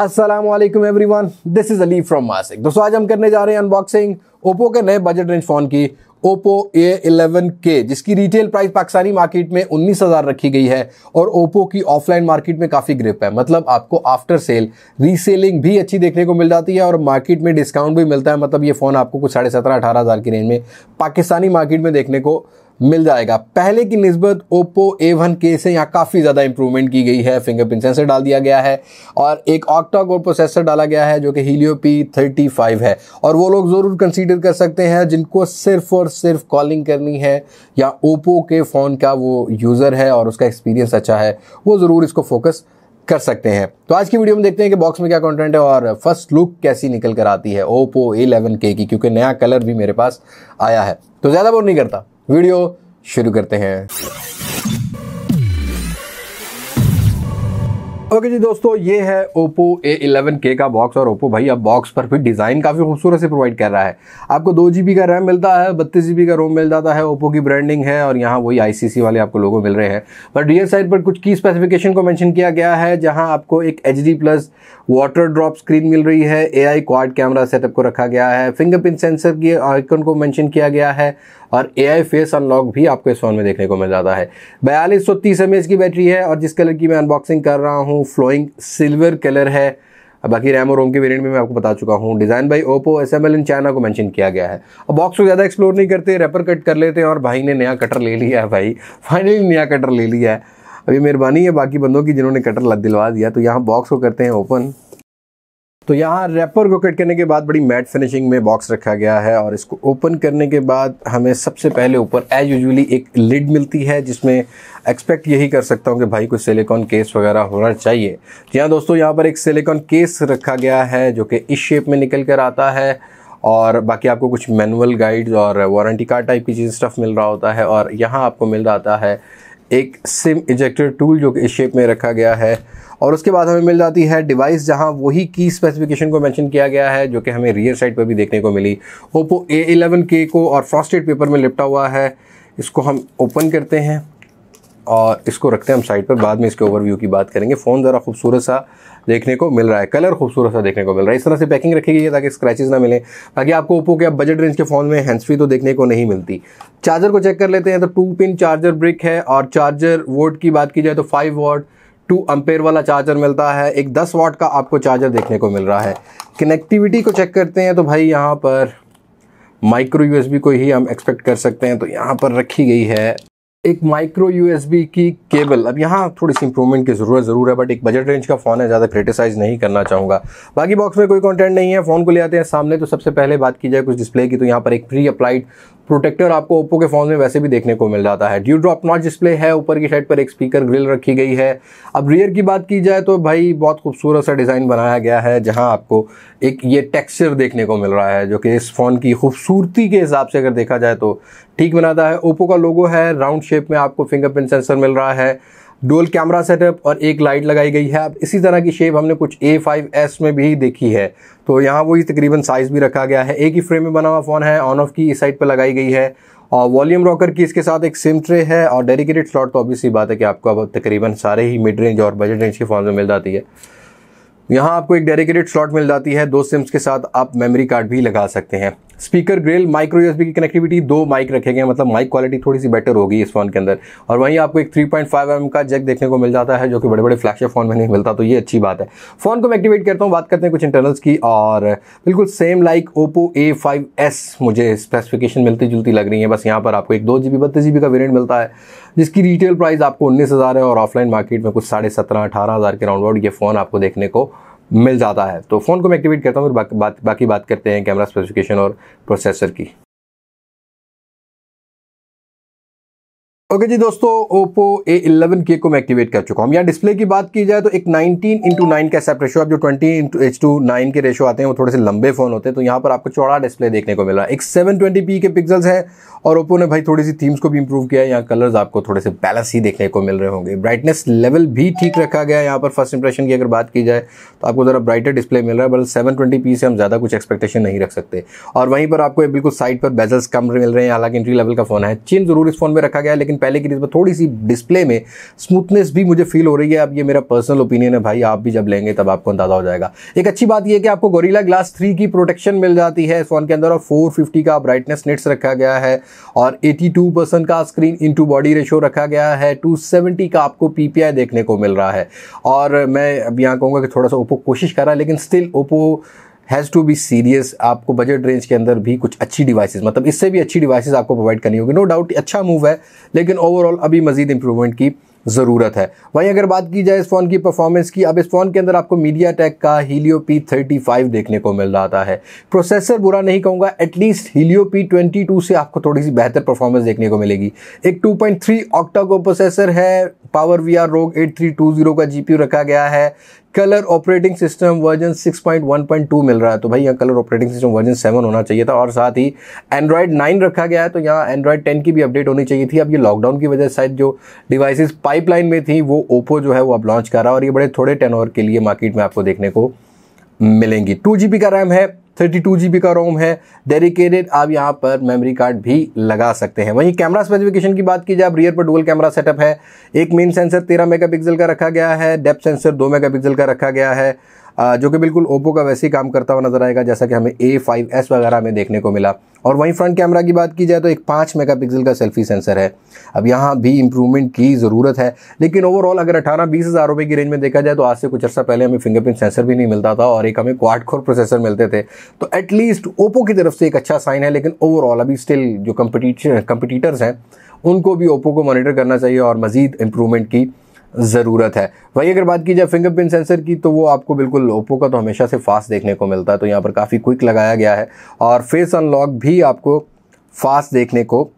Aslam everyone this is Ali from मासिक दोस्तों आज हम करने जा रहे हैं अनबॉक्सिंग ओप्पो के नए बजट रेंज फ़ोन की ओप्पो ए एलेवन के जिसकी रिटेल प्राइस पाकिस्तानी मार्केट में उन्नीस हज़ार रखी गई है और ओप्पो की ऑफलाइन मार्केट में काफ़ी ग्रिप है मतलब आपको आफ्टर सेल रीसेलिंग भी अच्छी देखने को मिल जाती है और मार्केट में डिस्काउंट भी मिलता है मतलब ये फ़ोन आपको कुछ साढ़े सत्रह अठारह हज़ार की रेंज में पाकिस्तानी मार्केट में देखने को मिल जाएगा पहले की नस्बत ओप्पो ए वन के से यहाँ काफ़ी ज़्यादा इंप्रूवमेंट की गई है फिंगरप्रिंट सेंसर डाल दिया गया है और एक ऑक्टा कोर प्रोसेसर डाला गया है जो कि हीलियो पी थर्टी फाइव है और वो लोग ज़रूर कंसीडर कर सकते हैं जिनको सिर्फ और सिर्फ कॉलिंग करनी है या ओप्पो के फ़ोन का वो यूज़र है और उसका एक्सपीरियंस अच्छा है वो ज़रूर इसको फोकस कर सकते हैं तो आज की वीडियो में देखते हैं कि बॉक्स में क्या कंटेंट है और फर्स्ट लुक कैसी निकल कर आती है ओप्पो ए के की क्योंकि नया कलर भी मेरे पास आया है तो ज़्यादा बोर नहीं करता वीडियो शुरू करते हैं ओके okay जी दोस्तों ये है ओप्पो ए इलेवन के का बॉक्स और ओप्पो भाई अब बॉक्स पर भी डिज़ाइन काफ़ी खूबसूरत से प्रोवाइड कर रहा है आपको दो जी का रैम मिलता है बत्तीस जी का रोम मिल जाता है ओप्पो की ब्रांडिंग है और यहाँ वही आईसीसी वाले आपको लोगों मिल रहे हैं पर रियर साइड पर कुछ की स्पेसिफिकेशन को मैंशन किया गया है जहाँ आपको एक H plus water drop screen मिल रही है A I quad camera setup को रखा गया है फिंगरप्रिंट सेंसर की आइकन को मेंशन किया गया है और ए आई फेस अनलॉक भी आपको इस फ़ोन में देखने को मिल जाता है बयालीस सौ तीस एम एच की बैटरी है और जिस कलर की मैं अनबॉक्सिंग कर रहा हूँ फ्लोइंग सिल्वर कलर है बाकी रैम और रोम के वेरिएंट में मैं आपको बता चुका हूँ design by Oppo S M L in China को मेंशन किया गया है अब बॉक्स को ज़्यादा एक्सप्लोर नहीं करते रेपर कट कर लेते हैं और भाई ने नया कटर ले लिया है भाई फाइनली नया कटर ले लिया है अभी मेहरबानी है बाकी बंदों की जिन्होंने कटर लग दिलवा दिया तो यहाँ बॉक्स को करते हैं ओपन तो यहाँ रैपर को कट करने के बाद बड़ी मैट फिनिशिंग में बॉक्स रखा गया है और इसको ओपन करने के बाद हमें सबसे पहले ऊपर एज यूजली एक लिड मिलती है जिसमें एक्सपेक्ट यही कर सकता हूँ कि भाई कुछ सिलिकॉन केस वगैरह होना चाहिए जी हाँ दोस्तों यहाँ पर एक सिलिकॉन केस रखा गया है जो कि इस शेप में निकल कर आता है और बाकी आपको कुछ मैनुअल गाइड्स और वारंटी कार्ड टाइप की चीज़ स्टफ़ मिल रहा होता है और यहाँ आपको मिल जाता है एक सिम इजेक्टर टूल जो कि इस शेप में रखा गया है और उसके बाद हमें मिल जाती है डिवाइस जहां वही की स्पेसिफिकेशन को मेंशन किया गया है जो कि हमें रियर साइड पर भी देखने को मिली ओप्पो ए एलेवन के को और फ्रॉस्टेड पेपर में लिपटा हुआ है इसको हम ओपन करते हैं और इसको रखते हैं हम साइड पर बाद में इसके ओवरव्यू की बात करेंगे फ़ोन ज़रा खूबसूरत सा देखने को मिल रहा है कलर खूबसूरत सा देखने को मिल रहा है इस तरह से पैकिंग रखी गई है ताकि स्क्रैचेज ना मिले ताकि आपको ओप्पो के अब बजट रेंज के फ़ोन में हैंड्स फ्री तो देखने को नहीं मिलती चार्जर को चेक कर लेते हैं तो टू पिन चार्जर ब्रिक है और चार्जर वोट की बात की जाए तो फाइव वोट टू अम्पेयर वाला चार्जर मिलता है एक दस वाट का आपको चार्जर देखने को मिल रहा है कनेक्टिविटी को चेक करते हैं तो भाई यहाँ पर माइक्रो यूएसबी को ही हम एक्सपेक्ट कर सकते हैं तो यहाँ पर रखी गई है एक माइक्रो यूएसबी की केबल अब यहाँ थोड़ी सी इंप्रूवमेंट की ज़रूरत ज़रूर है बट एक बजट रेंज का फ़ोन है ज़्यादा क्रिटिसाइज़ नहीं करना चाहूंगा बाकी बॉक्स में कोई कंटेंट नहीं है फ़ोन को ले आते हैं सामने तो सबसे पहले बात की जाए कुछ डिस्प्ले की तो यहाँ पर एक प्री अप्लाइड प्रोटेक्टर आपको ओप्पो के फोन में वैसे भी देखने को मिल जाता है ड्यू ड्रॉप नॉच डिस्प्ले है ऊपर की साइड पर एक स्पीकर ग्रिल रखी गई है अब रियर की बात की जाए तो भाई बहुत खूबसूरत सा डिज़ाइन बनाया गया है जहाँ आपको एक ये टेक्सचर देखने को मिल रहा है जो कि इस फ़ोन की खूबसूरती के हिसाब से अगर देखा जाए तो ठीक बनाता है ओप्पो का लोगो है राउंड शेप में आपको फिंगरप्रिंट सेंसर मिल रहा है डोल कैमरा सेटअप और एक लाइट लगाई गई है अब इसी तरह की शेप हमने कुछ ए फाइव एस में भी देखी है तो यहाँ वही तकरीबन साइज़ भी रखा गया है एक ही फ्रेम में बना हुआ फ़ोन है ऑन ऑफ की इस साइड पर लगाई गई है और वॉल्यूम रॉकर की इसके साथ एक सिम ट्रे है और डेडिकेटेड स्लॉट तो ऑब्वियसली बात है कि आपको अब तकरीबन सारे ही मिड रेंज और बजट रेंज के फ़ोन में मिल जाती है यहाँ आपको एक डेडिकेटेड स्लॉट मिल जाती है दो सिम्स के साथ आप मेमोरी कार्ड भी लगा सकते हैं स्पीकर ग्रिल माइक्रो यूएसबी की कनेक्टिविटी दो माइक रखे गए मतलब माइक क्वालिटी थोड़ी सी बेटर होगी इस फोन के अंदर और वहीं आपको एक 3.5 पॉइंट का जैक देखने को मिल जाता है जो कि बड़े बड़े फ्लैगशिप फोन में नहीं मिलता तो ये अच्छी बात है फोन को मैं एक्टिवेट करता हूँ बात करते हैं कुछ इंटरनल्स की और बिल्कुल सेम लाइक ओप्पो ए मुझे स्पेसिफिकेशन मिलती जुलती लग रही है बस यहाँ पर आपको एक दो जी बी बत्तीस जी का वेरियंट मिलता है जिसकी रिटेल प्राइस आपको उन्नीस है और ऑफलाइन मार्केट में कुछ साढ़े सत्रह अठारह हज़ार के राउंड ये फ़ोन आपको देखने को मिल जाता है तो फ़ोन को मैं एक्टिवेट करता हूँ फिर बाकी बात बाकी बात करते हैं कैमरा स्पेसिफिकेशन और प्रोसेसर की ओके जी दोस्तों ओप्पो ए इलेवन के को मैं एक्टिवेट कर चुका हूँ यहाँ डिस्प्ले की बात की जाए तो एक 19 इंटू नाइन का सेप रेशो आप जो 20 इंटू एच टू नाइन के रेशो आते हैं वो थोड़े से लंबे फ़ोन होते हैं तो यहाँ पर आपको चौड़ा डिस्प्ले देखने को मिल रहा है एक 720p के पिक्सल्स हैं और ओप्पो ने भाई थोड़ी सी थीम्स को भी इंप्रूव किया है यहाँ कलर्स आपको थोड़े से बैलेंस ही देखने को मिल रहे होंगे ब्राइटनेस लेवल भी ठीक रखा गया है यहाँ पर फर्स्ट इंप्रेशन की अगर बात की जाए तो आपको ज़रा ब्राइटर डिस्प्ले मिल रहा है बल्कि सेवन से हम ज़्यादा कुछ एक्सपेक्टेशन नहीं रख सकते और वहीं पर आपको बिल्कुल साइड पर बेजल्स कम मिल रहे हैं हालांकि इंट्री लेवल का फ़ोन है चीन जरूर इस फोन में रखा गया है लेकिन पहले की नस्बत थोड़ी सी डिस्प्ले में स्मूथनेस भी मुझे फील हो रही है अब ये मेरा पर्सनल ओपिनियन है भाई आप भी जब लेंगे तब आपको अंदाजा हो जाएगा एक अच्छी बात यह कि आपको गोरीला ग्लास थ्री की प्रोटेक्शन मिल जाती है इस फोन के अंदर और फोर का ब्राइटनेस नेट्स रखा गया है और एटी का स्क्रीन इन बॉडी रेशो रखा गया है टू का आपको पी देखने को मिल रहा है और मैं अब यहाँ कहूँगा कि थोड़ा सा ओप्पो कोशिश कर रहा है लेकिन still Oppo has to be serious आपको बजट रेंज के अंदर भी कुछ अच्छी डिवाइस मतलब इससे भी अच्छी डिवाइस आपको प्रोवाइड करनी होगी नो डाउट अच्छा मूव है लेकिन ओवरऑल अभी मजीद इंप्रूवमेंट की ज़रूरत है वहीं अगर बात की जाए इस फ़ोन की परफॉर्मेंस की अब इस फ़ोन के अंदर आपको मीडिया टेक का हीलियो पी थर्टी फाइव देखने को मिल रहा है प्रोसेसर बुरा नहीं कहूँगा at least Helio P twenty two से आपको थोड़ी सी बेहतर परफॉर्मेंस देखने को मिलेगी एक two point three octa core processor है PowerVR Rogue eight three two zero का जी पी यू रखा गया है कलर ऑपरेटिंग सिस्टम वर्जन 6.1.2 मिल रहा है तो भाई यहाँ कलर ऑपरेटिंग सिस्टम वर्जन 7 होना चाहिए था और साथ ही एंड्रॉयड 9 रखा गया है तो यहाँ एंड्रॉयड 10 की भी अपडेट होनी चाहिए थी अब ये लॉकडाउन की वजह से शायद जो डिवाइसेस पाइपलाइन में थी वो ओप्पो जो है वो अब लॉन्च कर रहा है और ये बड़े थोड़े टेन के लिए मार्केट में आपको देखने को मिलेंगी टू का रैम है थर्टी टू जी का रोम है डेडिकेटेड आप यहाँ पर मेमोरी कार्ड भी लगा सकते हैं वहीं कैमरा स्पेसिफिकेशन की बात की जाए रियर पर डुअल कैमरा सेटअप है एक मेन सेंसर तेरह मेगापिक्सल का रखा गया है डेप्थ सेंसर दो मेगापिक्सल का रखा गया है जो कि बिल्कुल ओप्पो का वैसे ही काम करता हुआ नज़र आएगा जैसा कि हमें ए फाइव एस वगैरह में देखने को मिला और वहीं फ्रंट कैमरा की बात की जाए तो एक पाँच मेगापिक्सल का सेल्फी सेंसर है अब यहाँ भी इंप्रूवमेंट की ज़रूरत है लेकिन ओवरऑल अगर अठारह बीस हज़ार रुपये की रेंज में देखा जाए तो आज से कुछ अर्सा पहले हमें फिंगरप्रिंट सेंसर भी नहीं मिलता था और एक हमें क्वाड खोर प्रोसेसर मिलते थे तो एटलीस्ट ओप्पो की तरफ से एक अच्छा साइन है लेकिन ओवरऑल अभी स्टिल जो कम्पटीटर्स हैं उनको भी ओप्पो को मॉनिटर करना चाहिए और मज़ीद इम्प्रूवमेंट की ज़रूरत है वही अगर बात की जाए फिंगरप्रिंट सेंसर की तो वो आपको बिल्कुल ओप्पो का तो हमेशा से फास्ट देखने को मिलता है तो यहाँ पर काफ़ी क्विक लगाया गया है और फेस अनलॉक भी आपको फास्ट देखने को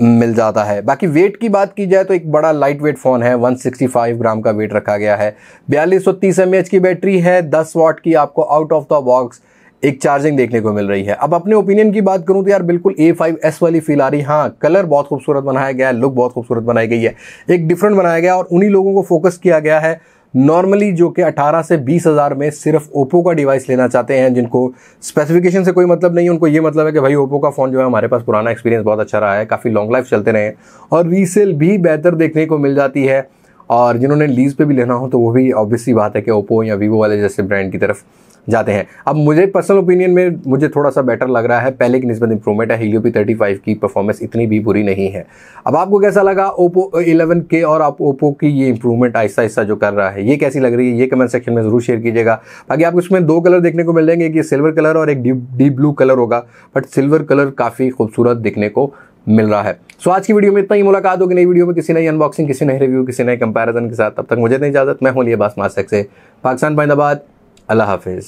मिल जाता है बाकी वेट की बात की जाए तो एक बड़ा लाइट वेट फ़ोन है 165 ग्राम का वेट रखा गया है बयालीस सौ तीस की बैटरी है 10 वॉट की आपको आउट ऑफ द बॉक्स एक चार्जिंग देखने को मिल रही है अब अपने ओपिनियन की बात करूं तो यार बिल्कुल ए फाइव एस वाली फील आ रही हाँ कलर बहुत खूबसूरत बनाया गया है लुक बहुत खूबसूरत बनाई गई है एक डिफरेंट बनाया गया और उन्हीं लोगों को फोकस किया गया है नॉर्मली जो कि 18 से बीस हज़ार में सिर्फ ओप्पो का डिवाइस लेना चाहते हैं जिनको स्पेसिफिकेशन से कोई मतलब नहीं है उनको ये मतलब है कि भाई ओप्पो का फ़ोन जो है हमारे पास पुराना एक्सपीरियंस बहुत अच्छा रहा है काफ़ी लॉन्ग लाइफ चलते रहे हैं और रीसेल भी बेहतर देखने को मिल जाती है और जिन्होंने लीज़ पे भी लेना हो तो वो भी ऑब्वियसली बात है कि ओप्पो या वीवो वाले जैसे ब्रांड की तरफ जाते हैं अब मुझे पर्सनल ओपिनियन में मुझे थोड़ा सा बेटर लग रहा है पहले की नस्बत इंप्रूवमेंट है हीलियो पी थर्टी फाइव की परफॉर्मेंस इतनी भी बुरी नहीं है अब आपको कैसा लगा ओप्पो इलेवन के और आप ओप्पो की ये इंप्रूवमेंट आहिस्ता आहिस्ता जो कर रहा है ये कैसी लग रही है ये कमेंट सेक्शन में ज़रूर शेयर कीजिएगा बाकी आपको इसमें दो कलर देखने को मिल जाएंगे एक ये सिल्वर कलर और एक डीप डीप ब्लू कलर होगा बट सिल्वर कलर काफ़ी खूबसूरत देखने को मिल रहा है सो so, आज की वीडियो में इतना ही मुलाकात होगी नई वीडियो में किसी नई अनबॉक्सिंग किसी नए रिव्यू किसी नए कंपैरिजन के साथ तब तक मुझे नहीं इजाजत मैं हूँ लिया बास मास्क से पाकिस्तान पाइंदाबाद अल्लाह हाफिज़